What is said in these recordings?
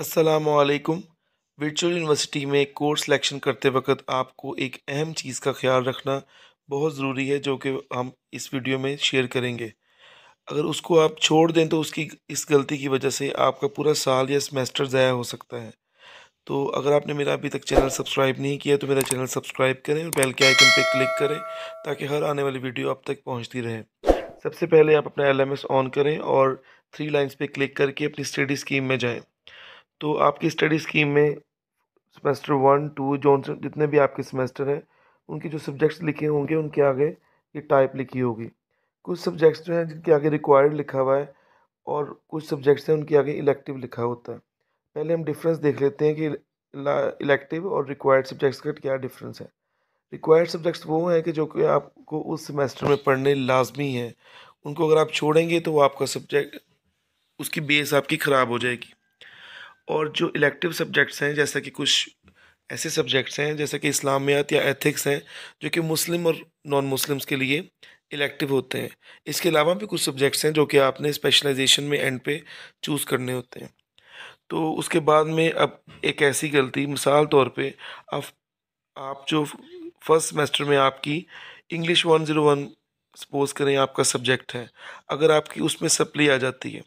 असलकुम virtual university में course selection करते वक्त आपको एक अहम चीज़ का ख्याल रखना बहुत ज़रूरी है जो कि हम इस वीडियो में शेयर करेंगे अगर उसको आप छोड़ दें तो उसकी इस गलती की वजह से आपका पूरा साल या सेमेस्टर ज़ाया हो सकता है तो अगर आपने मेरा अभी तक चैनल सब्सक्राइब नहीं किया तो मेरा चैनल सब्सक्राइब करें और बेल के आइकन पर क्लिक करें ताकि हर आने वाली वीडियो आप तक पहुँचती रहे सबसे पहले आप अपना एल ऑन करें और थ्री लाइन्स पर क्लिक करके अपनी स्टडी स्कीम में जाएँ तो आपकी स्टडी स्कीम में सेमेस्टर वन टू जो जितने भी आपके सेमेस्टर हैं उनके जो सब्जेक्ट्स लिखे होंगे उनके आगे ये टाइप लिखी होगी कुछ सब्जेक्ट्स जो हैं जिनके आगे रिक्वायर्ड लिखा हुआ है और कुछ सब्जेक्ट्स हैं उनके आगे इलेक्टिव लिखा होता है पहले हम डिफरेंस देख लेते हैं कि इलेक्टिव और रिक्वायर्ड सब्जेक्ट्स का क्या डिफरेंस है रिक्वायर्ड सब्जेक्ट्स वो हैं कि जो कि आपको उस सेमेस्टर में पढ़ने लाजमी हैं उनको अगर आप छोड़ेंगे तो वो आपका सब्जेक्ट उसकी बेस आपकी ख़राब हो जाएगी और जो इलेक्टिव सब्जेक्ट्स हैं जैसे कि कुछ ऐसे सब्जेक्ट्स हैं जैसे कि इस्लामियात या एथिक्स हैं जो कि मुस्लिम और नॉन मुस्लिम्स के लिए इलेक्टिव होते हैं इसके अलावा भी कुछ सब्जेक्ट्स हैं जो कि आपने स्पेशलाइजेशन में एंड पे चूज़ करने होते हैं तो उसके बाद में अब एक ऐसी गलती मिसाल तौर पे आप आप जो फर्स्ट सेमेस्टर में आपकी English one zero one suppose करें आपका सब्जेक्ट है अगर आपकी उसमें सप्ली आ जाती है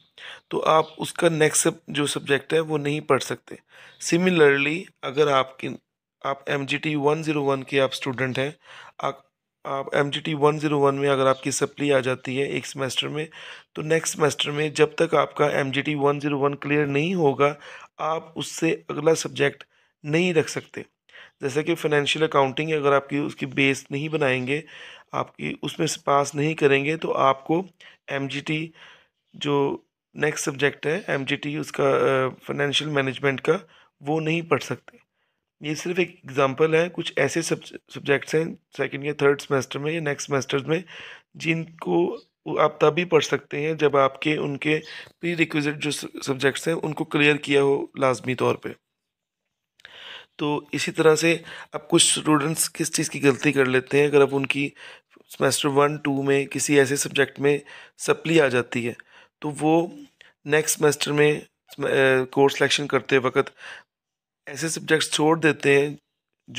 तो आप उसका नेक्स्ट जो सब्जेक्ट है वो नहीं पढ़ सकते सिमिलरली अगर आपकी आप M G T one zero one के आप स्टूडेंट हैं आप आप M G T one zero one में अगर आपकी सप्ली आ जाती है एक सेमेस्टर में तो नेक्स्ट सेमेस्टर में जब तक आपका M G T one zero one clear नहीं होगा आप उससे अगला सब्जेक्ट नहीं रख सकते जैसे कि फाइनेंशियल अकाउंटिंग अगर आपकी उसकी बेस नहीं बनाएंगे आपकी उसमें पास नहीं करेंगे तो आपको एम जो नेक्स्ट सब्जेक्ट है एम उसका फाइनेंशियल uh, मैनेजमेंट का वो नहीं पढ़ सकते ये सिर्फ एक एग्ज़ाम्पल है कुछ ऐसे सब्जेक्ट्स हैं सेकेंड या थर्ड सेमेस्टर में या नेक्स्ट सेमेस्टर में जिनको आप तभी पढ़ सकते हैं जब आपके उनके प्री रिक्विजिट जो सब्जेक्ट्स हैं उनको क्लियर किया हो लाजमी तौर पे तो इसी तरह से अब कुछ स्टूडेंट्स किस चीज़ की गलती कर लेते हैं अगर अब उनकी सेमेस्टर वन टू में किसी ऐसे सब्जेक्ट में सप्ली आ जाती है तो वो नेक्स्ट सेमेस्टर में कोर्स सिलेक्शन करते वक्त ऐसे सब्जेक्ट्स छोड़ देते हैं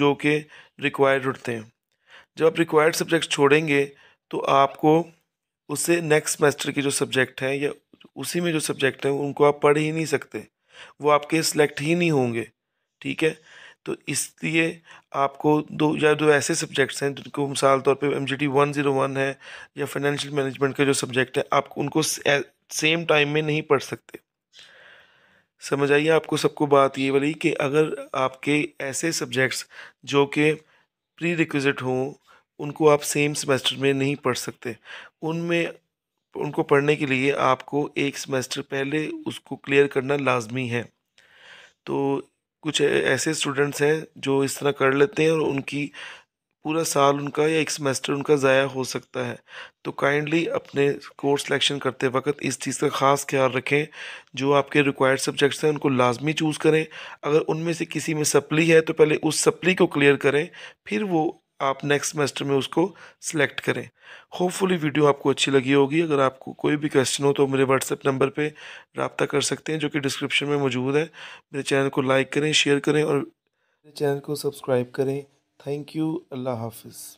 जो कि रिक्वायर्ड होते हैं जब आप रिक्वायर्ड सब्जेक्ट छोड़ेंगे तो आपको उससे नेक्स्ट सेमेस्टर के जो सब्जेक्ट हैं या उसी में जो सब्जेक्ट हैं उनको आप पढ़ ही नहीं सकते वो आपके सिलेक्ट ही नहीं होंगे ठीक है तो इसलिए आपको दो या दो ऐसे सब्जेक्ट्स हैं जिनको मिसाल तौर पे M G T one zero one है या फाइनेंशियल मैनेजमेंट के जो सब्जेक्ट है आप उनको सेम टाइम में नहीं पढ़ सकते समझ आइए आपको सबको बात ये वाली कि अगर आपके ऐसे सब्जेक्ट्स जो कि प्री रिक्विज़िट हों उनको आप सेम सेमेस्टर में नहीं पढ़ सकते उनमें उनको पढ़ने के लिए आपको एक सेमेस्टर पहले उसको क्लियर करना लाजमी है तो कुछ ऐसे स्टूडेंट्स हैं जो इस तरह कर लेते हैं और उनकी पूरा साल उनका या एक सेमेस्टर उनका ज़ाया हो सकता है तो काइंडली अपने कोर्स सिलेक्शन करते वक्त इस चीज़ का ख़ास ख्याल रखें जो आपके रिक्वायर्ड सब्जेक्ट्स हैं उनको लाजमी चूज़ करें अगर उनमें से किसी में सप्ली है तो पहले उस सप्ली को क्लियर करें फिर वो आप नेक्स्ट सेमेस्टर में उसको सिलेक्ट करें होपफुली वीडियो आपको अच्छी लगी होगी अगर आपको कोई भी क्वेश्चन हो तो मेरे व्हाट्सएप नंबर पे रबता कर सकते हैं जो कि डिस्क्रिप्शन में मौजूद है मेरे चैनल को लाइक करें शेयर करें और मेरे चैनल को सब्सक्राइब करें थैंक यू अल्लाह हाफिज़